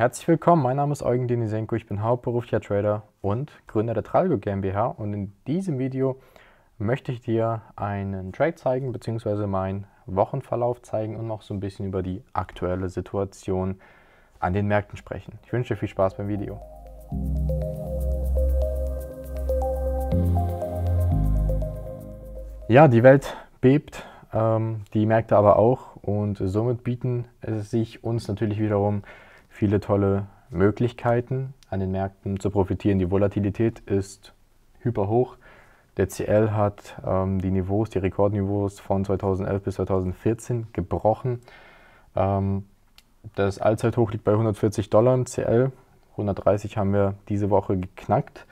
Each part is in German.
Herzlich willkommen, mein Name ist Eugen Denisenko, ich bin hauptberuflicher Trader und Gründer der Tralgo GmbH und in diesem Video möchte ich dir einen Trade zeigen bzw. meinen Wochenverlauf zeigen und noch so ein bisschen über die aktuelle Situation an den Märkten sprechen. Ich wünsche dir viel Spaß beim Video. Ja, die Welt bebt, ähm, die Märkte aber auch und somit bieten es sich uns natürlich wiederum viele tolle Möglichkeiten an den Märkten zu profitieren. Die Volatilität ist hyperhoch. Der CL hat ähm, die Niveaus, die Rekordniveaus von 2011 bis 2014 gebrochen. Ähm, das Allzeithoch liegt bei 140 Dollar CL. 130 haben wir diese Woche geknackt.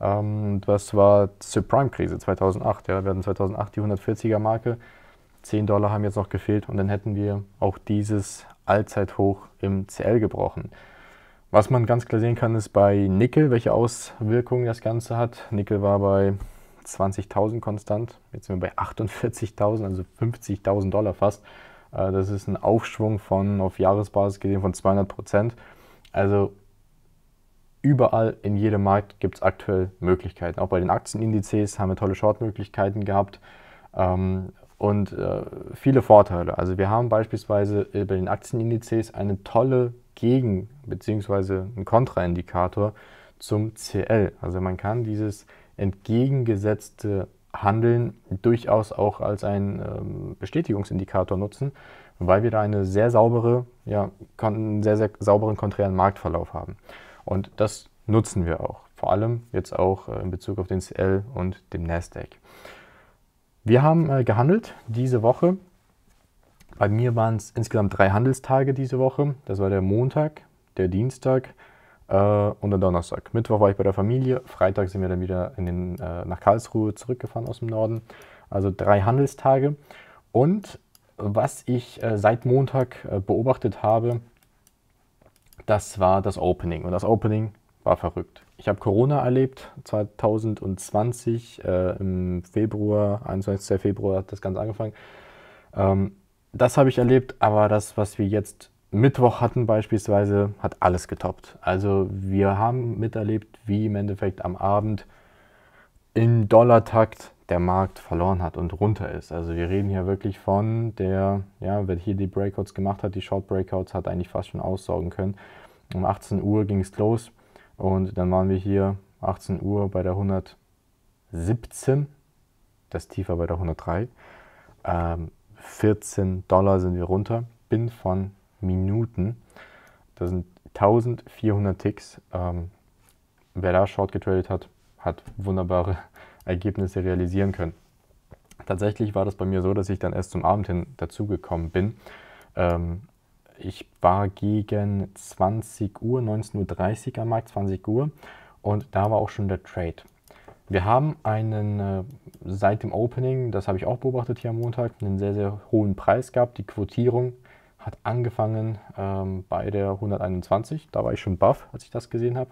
Ähm, das war zur prime krise 2008. Ja. Wir hatten 2008 die 140er-Marke. 10 Dollar haben jetzt noch gefehlt und dann hätten wir auch dieses Allzeithoch im CL gebrochen. Was man ganz klar sehen kann, ist bei Nickel, welche Auswirkungen das Ganze hat. Nickel war bei 20.000 konstant, jetzt sind wir bei 48.000, also 50.000 Dollar fast. Äh, das ist ein Aufschwung von, auf Jahresbasis gesehen, von 200 Prozent. Also überall in jedem Markt gibt es aktuell Möglichkeiten. Auch bei den Aktienindizes haben wir tolle Short-Möglichkeiten gehabt. Ähm, und äh, viele Vorteile. Also wir haben beispielsweise äh, bei den Aktienindizes eine tolle Gegen- bzw. einen Kontraindikator zum CL. Also man kann dieses entgegengesetzte Handeln durchaus auch als einen ähm, Bestätigungsindikator nutzen, weil wir da eine sehr saubere, ja, einen sehr, sehr sauberen konträren Marktverlauf haben. Und das nutzen wir auch, vor allem jetzt auch äh, in Bezug auf den CL und dem Nasdaq. Wir haben äh, gehandelt diese Woche. Bei mir waren es insgesamt drei Handelstage diese Woche. Das war der Montag, der Dienstag äh, und der Donnerstag. Mittwoch war ich bei der Familie, Freitag sind wir dann wieder den, äh, nach Karlsruhe zurückgefahren aus dem Norden. Also drei Handelstage. Und was ich äh, seit Montag äh, beobachtet habe, das war das Opening. Und das Opening war verrückt ich habe Corona erlebt, 2020, äh, im Februar, 21. Februar hat das Ganze angefangen. Ähm, das habe ich erlebt, aber das, was wir jetzt Mittwoch hatten beispielsweise, hat alles getoppt. Also wir haben miterlebt, wie im Endeffekt am Abend in Dollartakt der Markt verloren hat und runter ist. Also wir reden hier wirklich von der, ja, wer hier die Breakouts gemacht hat, die Short Breakouts hat eigentlich fast schon aussaugen können. Um 18 Uhr ging es los. Und dann waren wir hier 18 Uhr bei der 117, das tiefer bei der 103. Ähm, 14 Dollar sind wir runter, bin von Minuten. Das sind 1400 Ticks. Ähm, wer da Short getradet hat, hat wunderbare Ergebnisse realisieren können. Tatsächlich war das bei mir so, dass ich dann erst zum Abend hin dazugekommen bin. Ähm, ich war gegen 20 Uhr, 19.30 Uhr am Markt, 20 Uhr und da war auch schon der Trade. Wir haben einen äh, seit dem Opening, das habe ich auch beobachtet hier am Montag, einen sehr, sehr hohen Preis gehabt. Die Quotierung hat angefangen ähm, bei der 121. Da war ich schon baff, als ich das gesehen habe.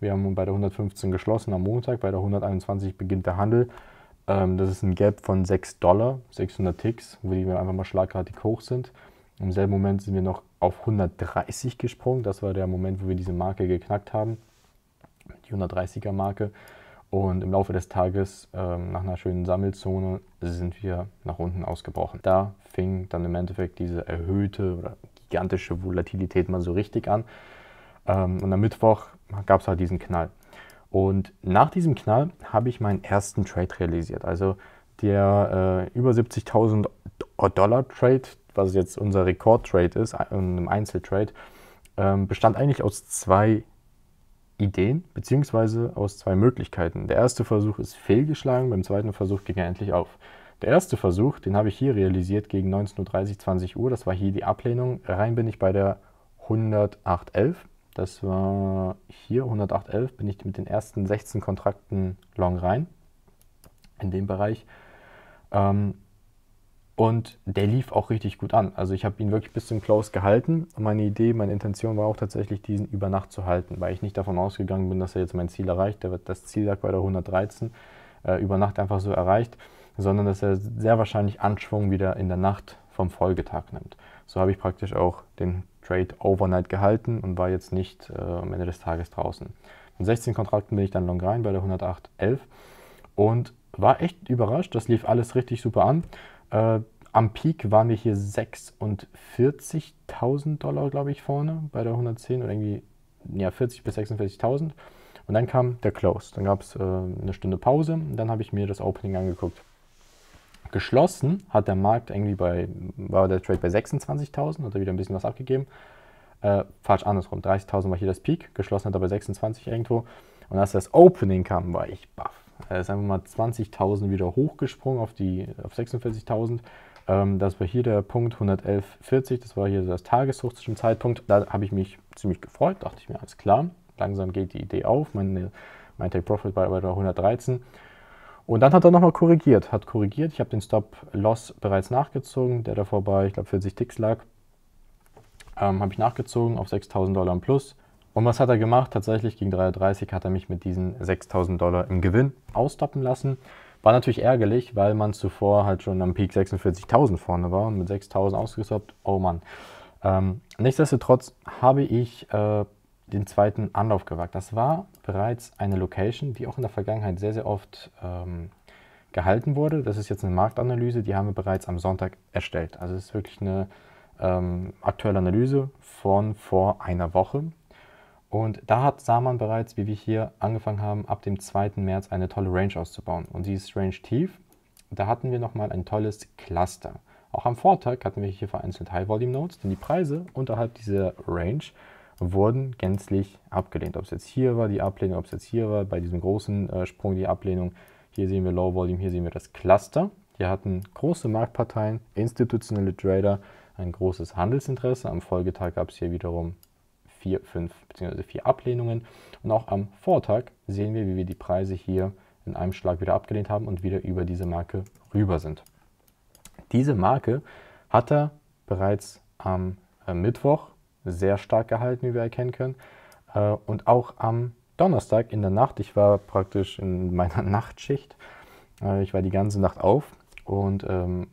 Wir haben bei der 115 geschlossen am Montag. Bei der 121 beginnt der Handel. Ähm, das ist ein Gap von 6 Dollar, 600 Ticks, wo die einfach mal schlagartig hoch sind. Im selben Moment sind wir noch auf 130 gesprungen. Das war der Moment, wo wir diese Marke geknackt haben, die 130er Marke. Und im Laufe des Tages, ähm, nach einer schönen Sammelzone, sind wir nach unten ausgebrochen. Da fing dann im Endeffekt diese erhöhte oder gigantische Volatilität mal so richtig an. Ähm, und am Mittwoch gab es halt diesen Knall. Und nach diesem Knall habe ich meinen ersten Trade realisiert. Also der äh, über 70.000 Dollar Trade, was jetzt unser Rekordtrade ist, einem äh, Einzeltrade, ähm, bestand eigentlich aus zwei Ideen bzw. aus zwei Möglichkeiten. Der erste Versuch ist fehlgeschlagen, beim zweiten Versuch ging er endlich auf. Der erste Versuch, den habe ich hier realisiert gegen 19.30 Uhr, 20 Uhr, das war hier die Ablehnung. Rein bin ich bei der 108.11, das war hier 108.11, bin ich mit den ersten 16 Kontrakten long rein, in dem Bereich. Ähm, und der lief auch richtig gut an. Also ich habe ihn wirklich bis zum Close gehalten. Meine Idee, meine Intention war auch tatsächlich, diesen über Nacht zu halten, weil ich nicht davon ausgegangen bin, dass er jetzt mein Ziel erreicht. Der wird das Ziel lag bei der 113 äh, über Nacht einfach so erreicht, sondern dass er sehr wahrscheinlich Anschwung wieder in der Nacht vom Folgetag nimmt. So habe ich praktisch auch den Trade overnight gehalten und war jetzt nicht äh, am Ende des Tages draußen. Mit 16 Kontrakten bin ich dann long rein bei der 108 11 und war echt überrascht. Das lief alles richtig super an. Äh, am Peak waren wir hier 46.000 Dollar, glaube ich, vorne bei der 110 oder irgendwie ja, 40 bis 46.000. Und dann kam der Close. Dann gab es äh, eine Stunde Pause. Und dann habe ich mir das Opening angeguckt. Geschlossen hat der Markt irgendwie bei, war der Trade bei 26.000, hat er wieder ein bisschen was abgegeben. Äh, falsch andersrum, 30.000 war hier das Peak, geschlossen hat er bei 26 irgendwo. Und als das Opening kam, war ich baff. Er ist einfach mal 20.000 wieder hochgesprungen auf, die, auf 46.000. Ähm, das war hier der Punkt 111,40. Das war hier das Tageshoch dem Zeitpunkt. Da habe ich mich ziemlich gefreut. Dachte ich mir, alles klar. Langsam geht die Idee auf. Meine, mein Take Profit war bei 113. Und dann hat er nochmal korrigiert. Hat korrigiert. Ich habe den Stop-Loss bereits nachgezogen, der davor bei, ich glaube, 40 Ticks lag. Ähm, habe ich nachgezogen auf 6.000 Dollar im plus. Und was hat er gemacht? Tatsächlich gegen 3,30 hat er mich mit diesen 6000 Dollar im Gewinn austoppen lassen. War natürlich ärgerlich, weil man zuvor halt schon am Peak 46.000 vorne war und mit 6.000 ausgestoppt. Oh Mann. Ähm, nichtsdestotrotz habe ich äh, den zweiten Anlauf gewagt. Das war bereits eine Location, die auch in der Vergangenheit sehr, sehr oft ähm, gehalten wurde. Das ist jetzt eine Marktanalyse, die haben wir bereits am Sonntag erstellt. Also es ist wirklich eine ähm, aktuelle Analyse von vor einer Woche. Und da hat, sah man bereits, wie wir hier angefangen haben, ab dem 2. März eine tolle Range auszubauen. Und die ist Range tief. Da hatten wir nochmal ein tolles Cluster. Auch am Vortag hatten wir hier vereinzelt High-Volume-Nodes, denn die Preise unterhalb dieser Range wurden gänzlich abgelehnt. Ob es jetzt hier war, die Ablehnung, ob es jetzt hier war, bei diesem großen äh, Sprung die Ablehnung. Hier sehen wir Low Volume, hier sehen wir das Cluster. Hier hatten große Marktparteien, institutionelle Trader ein großes Handelsinteresse. Am Folgetag gab es hier wiederum vier, fünf bzw. vier Ablehnungen. Und auch am Vortag sehen wir, wie wir die Preise hier in einem Schlag wieder abgelehnt haben und wieder über diese Marke rüber sind. Diese Marke hat er bereits am äh, Mittwoch sehr stark gehalten, wie wir erkennen können. Äh, und auch am Donnerstag in der Nacht, ich war praktisch in meiner Nachtschicht, äh, ich war die ganze Nacht auf und ähm,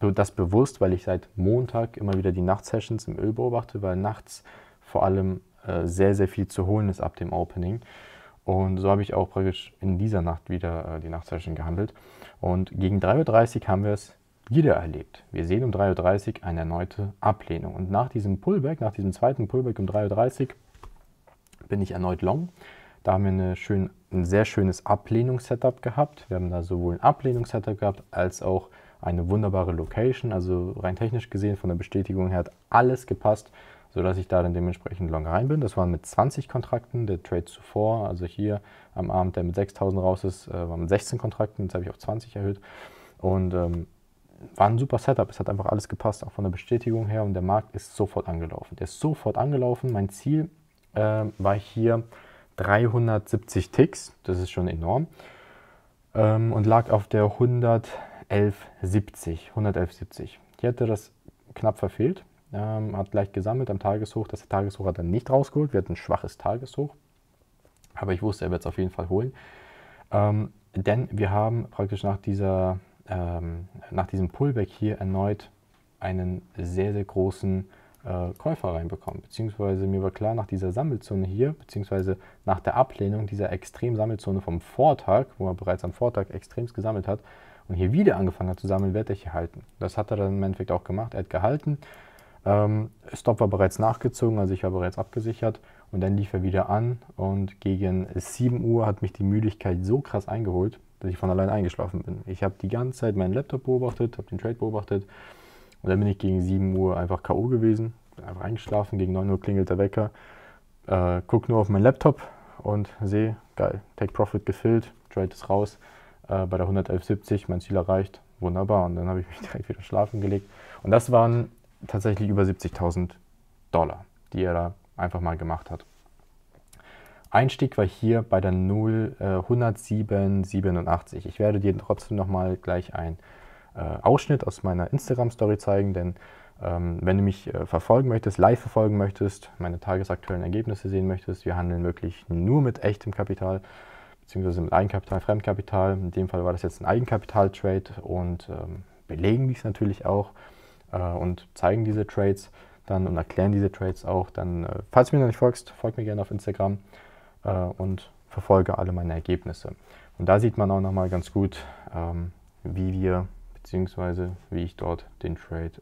das bewusst, weil ich seit Montag immer wieder die Nachtsessions im Öl beobachte, weil nachts vor allem äh, sehr, sehr viel zu holen ist ab dem Opening. Und so habe ich auch praktisch in dieser Nacht wieder äh, die Nachtsession gehandelt. Und gegen 3.30 Uhr haben wir es wieder erlebt. Wir sehen um 3.30 Uhr eine erneute Ablehnung. Und nach diesem Pullback, nach diesem zweiten Pullback um 3.30 Uhr bin ich erneut long. Da haben wir eine schön, ein sehr schönes Ablehnungssetup gehabt. Wir haben da sowohl ein Ablehnungssetup gehabt als auch eine wunderbare Location. Also rein technisch gesehen von der Bestätigung her hat alles gepasst sodass ich da dann dementsprechend long rein bin. Das waren mit 20 Kontrakten, der Trade zuvor, also hier am Abend, der mit 6.000 raus ist, äh, waren 16 Kontrakten, jetzt habe ich auf 20 erhöht. Und ähm, war ein super Setup, es hat einfach alles gepasst, auch von der Bestätigung her und der Markt ist sofort angelaufen. Der ist sofort angelaufen, mein Ziel äh, war hier 370 Ticks, das ist schon enorm, ähm, und lag auf der 111,70. 111,70. Ich hätte das knapp verfehlt, ähm, hat leicht gesammelt am Tageshoch. Das Tageshoch hat er nicht rausgeholt. Wir hatten ein schwaches Tageshoch. Aber ich wusste, er wird es auf jeden Fall holen. Ähm, denn wir haben praktisch nach, dieser, ähm, nach diesem Pullback hier erneut einen sehr, sehr großen äh, Käufer reinbekommen. Beziehungsweise mir war klar, nach dieser Sammelzone hier, beziehungsweise nach der Ablehnung dieser extremen Sammelzone vom Vortag, wo er bereits am Vortag extremst gesammelt hat und hier wieder angefangen hat zu sammeln, wird er hier halten. Das hat er dann im Endeffekt auch gemacht. Er hat gehalten ähm, Stop war bereits nachgezogen, also ich war bereits abgesichert und dann lief er wieder an und gegen 7 Uhr hat mich die Müdigkeit so krass eingeholt, dass ich von allein eingeschlafen bin. Ich habe die ganze Zeit meinen Laptop beobachtet, habe den Trade beobachtet und dann bin ich gegen 7 Uhr einfach K.O. gewesen, bin einfach eingeschlafen, gegen 9 Uhr klingelt der Wecker, äh, guck nur auf meinen Laptop und sehe, geil, Take Profit gefüllt, Trade ist raus, äh, bei der 111,70 mein Ziel erreicht, wunderbar. Und dann habe ich mich direkt wieder schlafen gelegt. Und das waren tatsächlich über 70.000 Dollar, die er da einfach mal gemacht hat. Einstieg war hier bei der 0 äh, 107,87. Ich werde dir trotzdem nochmal gleich einen äh, Ausschnitt aus meiner Instagram-Story zeigen, denn ähm, wenn du mich äh, verfolgen möchtest, live verfolgen möchtest, meine tagesaktuellen Ergebnisse sehen möchtest, wir handeln wirklich nur mit echtem Kapital, beziehungsweise mit Eigenkapital, Fremdkapital. In dem Fall war das jetzt ein Eigenkapital-Trade und ähm, belegen dies natürlich auch. Äh, und zeigen diese Trades dann und erklären diese Trades auch. Dann, äh, falls du mir noch nicht folgst, folg mir gerne auf Instagram äh, und verfolge alle meine Ergebnisse. Und da sieht man auch nochmal ganz gut, ähm, wie wir bzw. wie ich dort den Trade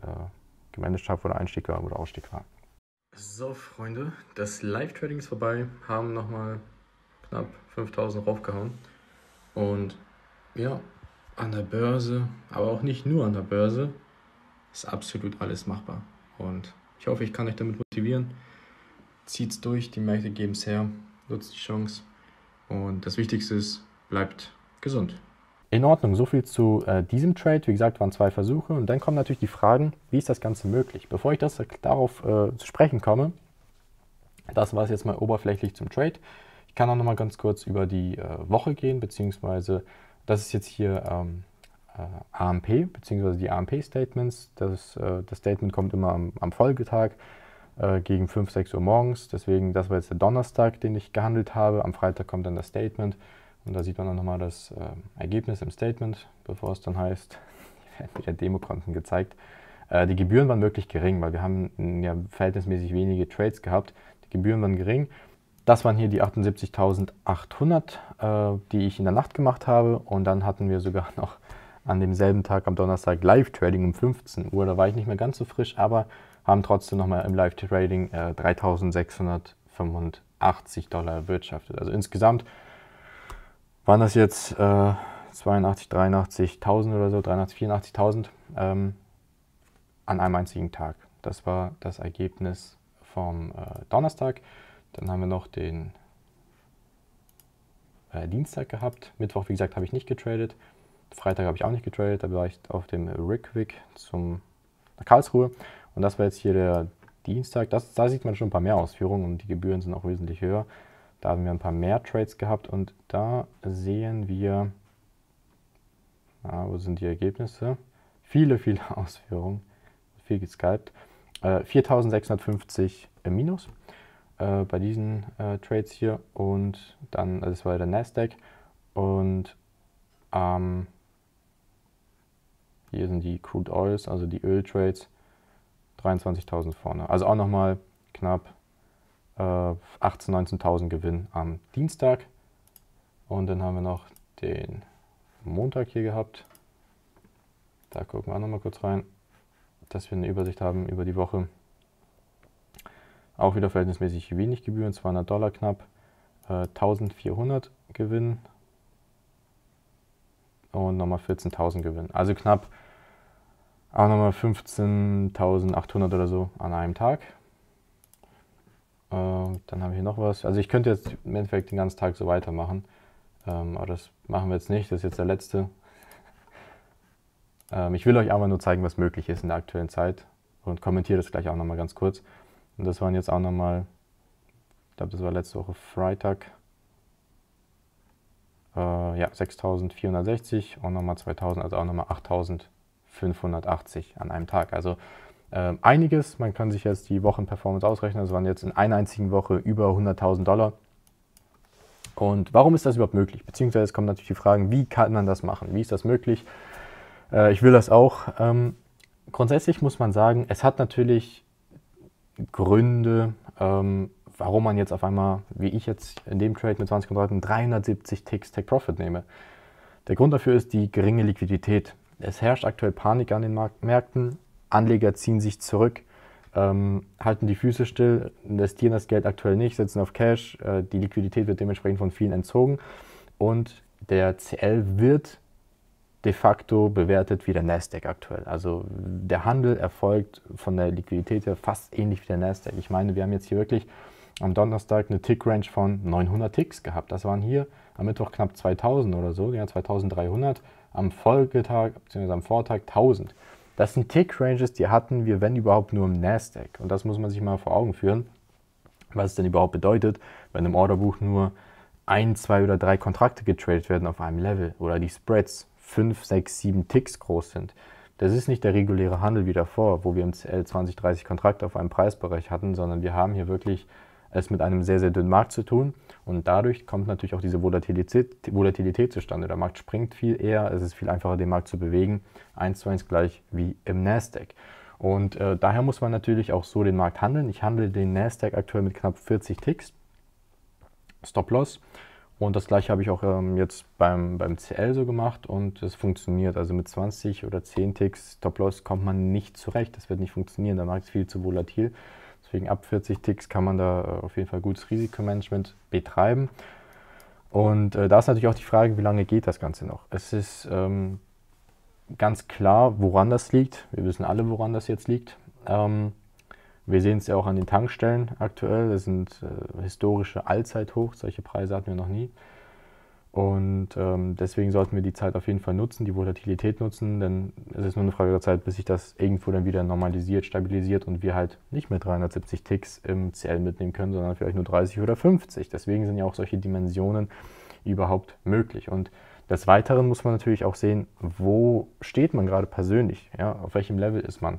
gemanagt habe, oder Einstieg war oder Ausstieg war. So, Freunde, das Live-Trading ist vorbei, haben nochmal knapp 5000 raufgehauen. Und ja, an der Börse, aber auch nicht nur an der Börse, ist absolut alles machbar. Und ich hoffe, ich kann euch damit motivieren. Zieht's durch, die Märkte geben es her, nutzt die Chance. Und das Wichtigste ist, bleibt gesund. In Ordnung, so viel zu äh, diesem Trade. Wie gesagt, waren zwei Versuche. Und dann kommen natürlich die Fragen, wie ist das Ganze möglich? Bevor ich das, äh, darauf äh, zu sprechen komme, das war es jetzt mal oberflächlich zum Trade. Ich kann auch nochmal ganz kurz über die äh, Woche gehen, beziehungsweise das ist jetzt hier ähm, äh, AMP, bzw. die AMP-Statements. Das, äh, das Statement kommt immer am, am Folgetag äh, gegen 5, 6 Uhr morgens. Deswegen, das war jetzt der Donnerstag, den ich gehandelt habe. Am Freitag kommt dann das Statement und da sieht man dann nochmal das äh, Ergebnis im Statement, bevor es dann heißt, wieder Demokonten gezeigt. Äh, die Gebühren waren wirklich gering, weil wir haben ja verhältnismäßig wenige Trades gehabt. Die Gebühren waren gering. Das waren hier die 78.800, äh, die ich in der Nacht gemacht habe. Und dann hatten wir sogar noch an demselben Tag am Donnerstag Live-Trading um 15 Uhr. Da war ich nicht mehr ganz so frisch, aber haben trotzdem nochmal im Live-Trading äh, 3.685 Dollar erwirtschaftet. Also insgesamt waren das jetzt äh, 82, 83.000 oder so, 83, 84.000 ähm, an einem einzigen Tag. Das war das Ergebnis vom äh, Donnerstag. Dann haben wir noch den äh, Dienstag gehabt. Mittwoch, wie gesagt, habe ich nicht getradet. Freitag habe ich auch nicht getradet, da war ich auf dem Rickwick zum nach Karlsruhe. Und das war jetzt hier der Dienstag. Das, da sieht man schon ein paar mehr Ausführungen und die Gebühren sind auch wesentlich höher. Da haben wir ein paar mehr Trades gehabt und da sehen wir, na, wo sind die Ergebnisse? Viele, viele Ausführungen, viel gescalpt. Äh, 4650 im Minus äh, bei diesen äh, Trades hier und dann, also das war der Nasdaq und am ähm, hier sind die Crude Oils, also die Öltrades, 23.000 vorne. Also auch nochmal knapp äh, 18.000, 19.000 Gewinn am Dienstag. Und dann haben wir noch den Montag hier gehabt. Da gucken wir auch nochmal kurz rein, dass wir eine Übersicht haben über die Woche. Auch wieder verhältnismäßig wenig Gebühren, 200 Dollar knapp, äh, 1400 Gewinn und nochmal 14.000 gewinnen. Also knapp auch nochmal 15.800 oder so an einem Tag. Äh, dann haben wir hier noch was. Also ich könnte jetzt im Endeffekt den ganzen Tag so weitermachen. Ähm, aber das machen wir jetzt nicht. Das ist jetzt der letzte. Ähm, ich will euch einfach nur zeigen, was möglich ist in der aktuellen Zeit. Und kommentiere das gleich auch nochmal ganz kurz. Und das waren jetzt auch nochmal, ich glaube, das war letzte Woche Freitag, äh, ja, 6460 und nochmal 2000, also auch nochmal 8580 an einem Tag. Also äh, einiges, man kann sich jetzt die Wochenperformance ausrechnen, das waren jetzt in einer einzigen Woche über 100.000 Dollar. Und warum ist das überhaupt möglich? Beziehungsweise es kommen natürlich die Fragen, wie kann man das machen? Wie ist das möglich? Äh, ich will das auch. Ähm, grundsätzlich muss man sagen, es hat natürlich Gründe, ähm, warum man jetzt auf einmal, wie ich jetzt in dem Trade mit 20 Kontrakten, 370 Ticks Take Profit nehme. Der Grund dafür ist die geringe Liquidität. Es herrscht aktuell Panik an den Märkten. Anleger ziehen sich zurück, ähm, halten die Füße still, investieren das Geld aktuell nicht, setzen auf Cash. Äh, die Liquidität wird dementsprechend von vielen entzogen. Und der CL wird de facto bewertet wie der Nasdaq aktuell. Also der Handel erfolgt von der Liquidität her fast ähnlich wie der Nasdaq. Ich meine, wir haben jetzt hier wirklich am Donnerstag eine Tick-Range von 900 Ticks gehabt. Das waren hier am Mittwoch knapp 2000 oder so, ja, 2300. Am Folgetag, bzw. am Vortag 1000. Das sind Tick-Ranges, die hatten wir, wenn überhaupt, nur im Nasdaq. Und das muss man sich mal vor Augen führen, was es denn überhaupt bedeutet, wenn im Orderbuch nur ein, zwei oder drei Kontrakte getradet werden auf einem Level oder die Spreads 5, 6, 7 Ticks groß sind. Das ist nicht der reguläre Handel wie davor, wo wir im CL 20, 30 Kontrakte auf einem Preisbereich hatten, sondern wir haben hier wirklich es mit einem sehr, sehr dünnen Markt zu tun. Und dadurch kommt natürlich auch diese Volatilität, Volatilität zustande. Der Markt springt viel eher, es ist viel einfacher, den Markt zu bewegen. Eins zu eins gleich wie im Nasdaq. Und äh, daher muss man natürlich auch so den Markt handeln. Ich handle den Nasdaq aktuell mit knapp 40 Ticks. Stop-Loss. Und das gleiche habe ich auch ähm, jetzt beim, beim CL so gemacht und es funktioniert. Also mit 20 oder 10 Ticks Stop-Loss kommt man nicht zurecht. Das wird nicht funktionieren. Der Markt ist viel zu volatil. Deswegen ab 40 Ticks kann man da äh, auf jeden Fall gutes Risikomanagement betreiben. Und äh, da ist natürlich auch die Frage, wie lange geht das Ganze noch? Es ist ähm, ganz klar, woran das liegt. Wir wissen alle, woran das jetzt liegt. Ähm, wir sehen es ja auch an den Tankstellen aktuell. Das sind äh, historische Allzeithoch. Solche Preise hatten wir noch nie. Und ähm, deswegen sollten wir die Zeit auf jeden Fall nutzen, die Volatilität nutzen, denn es ist nur eine Frage der Zeit, bis sich das irgendwo dann wieder normalisiert, stabilisiert und wir halt nicht mehr 370 Ticks im CL mitnehmen können, sondern vielleicht nur 30 oder 50. Deswegen sind ja auch solche Dimensionen überhaupt möglich. Und des Weiteren muss man natürlich auch sehen, wo steht man gerade persönlich, ja? auf welchem Level ist man.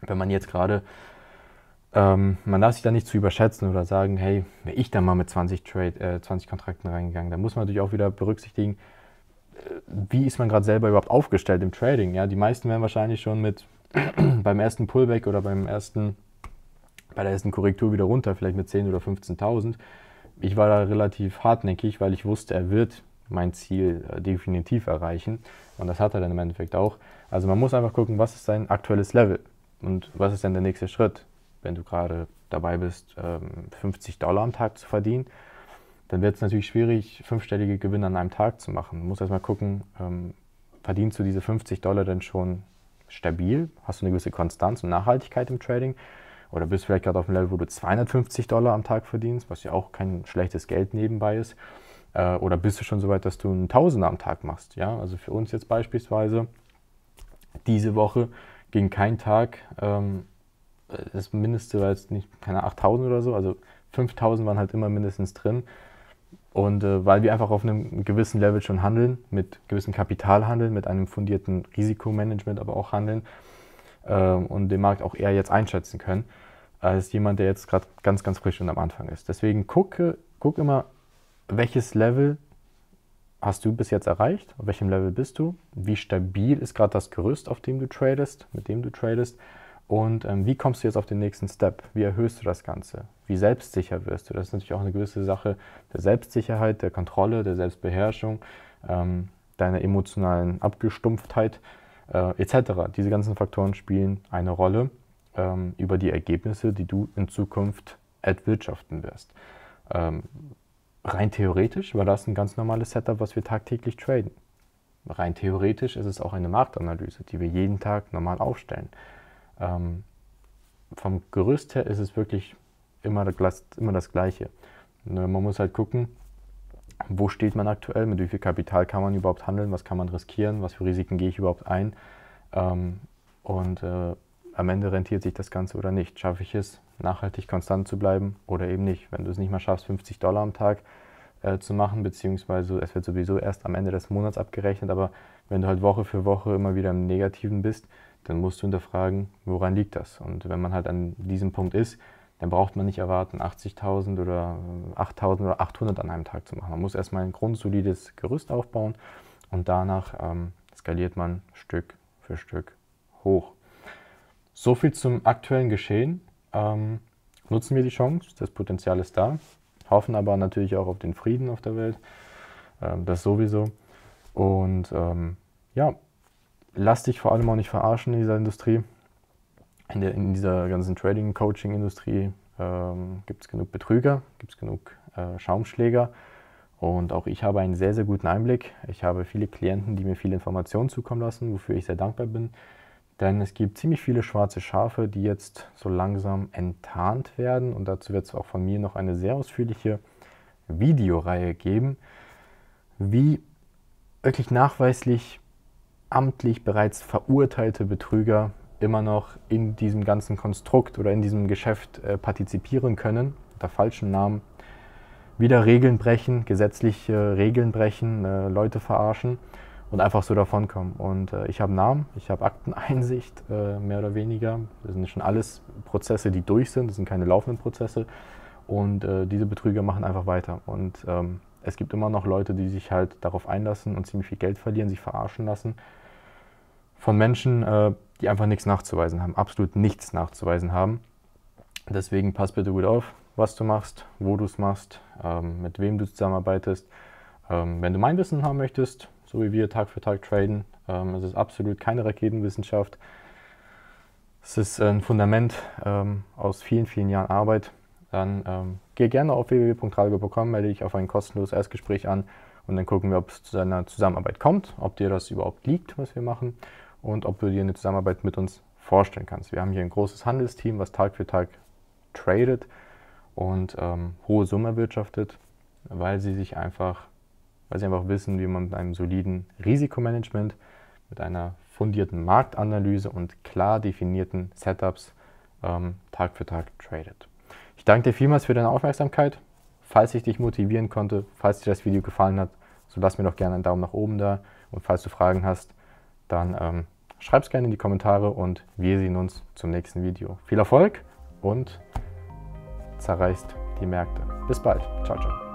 Wenn man jetzt gerade ähm, man darf sich da nicht zu überschätzen oder sagen, hey, wäre ich da mal mit 20, Trade, äh, 20 Kontrakten reingegangen. Da muss man natürlich auch wieder berücksichtigen, äh, wie ist man gerade selber überhaupt aufgestellt im Trading. Ja, die meisten werden wahrscheinlich schon mit beim ersten Pullback oder beim ersten, bei der ersten Korrektur wieder runter, vielleicht mit 10.000 oder 15.000. Ich war da relativ hartnäckig, weil ich wusste, er wird mein Ziel äh, definitiv erreichen. Und das hat er dann im Endeffekt auch. Also man muss einfach gucken, was ist sein aktuelles Level und was ist denn der nächste Schritt wenn du gerade dabei bist, 50 ähm, Dollar am Tag zu verdienen, dann wird es natürlich schwierig, fünfstellige Gewinne an einem Tag zu machen. Du musst erstmal gucken, ähm, verdienst du diese 50 Dollar denn schon stabil? Hast du eine gewisse Konstanz und Nachhaltigkeit im Trading? Oder bist du vielleicht gerade auf einem Level, wo du 250 Dollar am Tag verdienst, was ja auch kein schlechtes Geld nebenbei ist? Äh, oder bist du schon so weit, dass du einen Tausender am Tag machst? Ja, also für uns jetzt beispielsweise diese Woche ging kein Tag ähm, das Mindeste war jetzt nicht, keine 8000 oder so, also 5000 waren halt immer mindestens drin. Und äh, weil wir einfach auf einem gewissen Level schon handeln, mit gewissem Kapital handeln, mit einem fundierten Risikomanagement aber auch handeln äh, und den Markt auch eher jetzt einschätzen können, als jemand, der jetzt gerade ganz, ganz frisch und am Anfang ist. Deswegen gucke, guck immer, welches Level hast du bis jetzt erreicht, auf welchem Level bist du, wie stabil ist gerade das Gerüst, auf dem du tradest, mit dem du tradest und ähm, wie kommst du jetzt auf den nächsten Step? Wie erhöhst du das Ganze? Wie selbstsicher wirst du? Das ist natürlich auch eine gewisse Sache der Selbstsicherheit, der Kontrolle, der Selbstbeherrschung, ähm, deiner emotionalen Abgestumpftheit äh, etc. Diese ganzen Faktoren spielen eine Rolle ähm, über die Ergebnisse, die du in Zukunft erwirtschaften wirst. Ähm, rein theoretisch war das ein ganz normales Setup, was wir tagtäglich traden. Rein theoretisch ist es auch eine Marktanalyse, die wir jeden Tag normal aufstellen. Ähm, vom Gerüst her ist es wirklich immer das, immer das Gleiche. Ne, man muss halt gucken, wo steht man aktuell, mit wie viel Kapital kann man überhaupt handeln, was kann man riskieren, was für Risiken gehe ich überhaupt ein. Ähm, und äh, am Ende rentiert sich das Ganze oder nicht. Schaffe ich es, nachhaltig konstant zu bleiben oder eben nicht. Wenn du es nicht mal schaffst, 50 Dollar am Tag äh, zu machen, beziehungsweise es wird sowieso erst am Ende des Monats abgerechnet, aber wenn du halt Woche für Woche immer wieder im Negativen bist, dann musst du hinterfragen, woran liegt das? Und wenn man halt an diesem Punkt ist, dann braucht man nicht erwarten, 80.000 oder 8.000 äh, oder 800 an einem Tag zu machen. Man muss erstmal ein grundsolides Gerüst aufbauen und danach ähm, skaliert man Stück für Stück hoch. So viel zum aktuellen Geschehen. Ähm, nutzen wir die Chance, das Potenzial ist da, hoffen aber natürlich auch auf den Frieden auf der Welt, ähm, das sowieso. Und ähm, ja, lass dich vor allem auch nicht verarschen in dieser Industrie. In, der, in dieser ganzen Trading-Coaching-Industrie ähm, gibt es genug Betrüger, gibt es genug äh, Schaumschläger. Und auch ich habe einen sehr, sehr guten Einblick. Ich habe viele Klienten, die mir viele Informationen zukommen lassen, wofür ich sehr dankbar bin. Denn es gibt ziemlich viele schwarze Schafe, die jetzt so langsam enttarnt werden. Und dazu wird es auch von mir noch eine sehr ausführliche Videoreihe geben, wie wirklich nachweislich amtlich bereits verurteilte Betrüger immer noch in diesem ganzen Konstrukt oder in diesem Geschäft äh, partizipieren können, unter falschen Namen, wieder Regeln brechen, gesetzliche äh, Regeln brechen, äh, Leute verarschen und einfach so davonkommen. Und äh, ich habe Namen, ich habe Akteneinsicht, äh, mehr oder weniger. Das sind schon alles Prozesse, die durch sind, das sind keine laufenden Prozesse. Und äh, diese Betrüger machen einfach weiter. Und ähm, es gibt immer noch Leute, die sich halt darauf einlassen und ziemlich viel Geld verlieren, sich verarschen lassen von Menschen, äh, die einfach nichts nachzuweisen haben, absolut nichts nachzuweisen haben. Deswegen pass bitte gut auf, was du machst, wo du es machst, ähm, mit wem du zusammenarbeitest. Ähm, wenn du mein Wissen haben möchtest, so wie wir Tag für Tag traden, ähm, es ist absolut keine Raketenwissenschaft. Es ist ein Fundament ähm, aus vielen, vielen Jahren Arbeit. Dann geh gerne auf www.radio.com, melde dich auf ein kostenloses Erstgespräch an und dann gucken wir, ob es zu einer Zusammenarbeit kommt, ob dir das überhaupt liegt, was wir machen und ob du dir eine Zusammenarbeit mit uns vorstellen kannst. Wir haben hier ein großes Handelsteam, was Tag für Tag tradet und ähm, hohe Summen erwirtschaftet, weil sie sich einfach, weil sie einfach wissen, wie man mit einem soliden Risikomanagement, mit einer fundierten Marktanalyse und klar definierten Setups ähm, Tag für Tag tradet. Ich danke dir vielmals für deine Aufmerksamkeit. Falls ich dich motivieren konnte, falls dir das Video gefallen hat, so lass mir doch gerne einen Daumen nach oben da. Und falls du Fragen hast, dann ähm, Schreibt es gerne in die Kommentare und wir sehen uns zum nächsten Video. Viel Erfolg und zerreißt die Märkte. Bis bald. Ciao, ciao.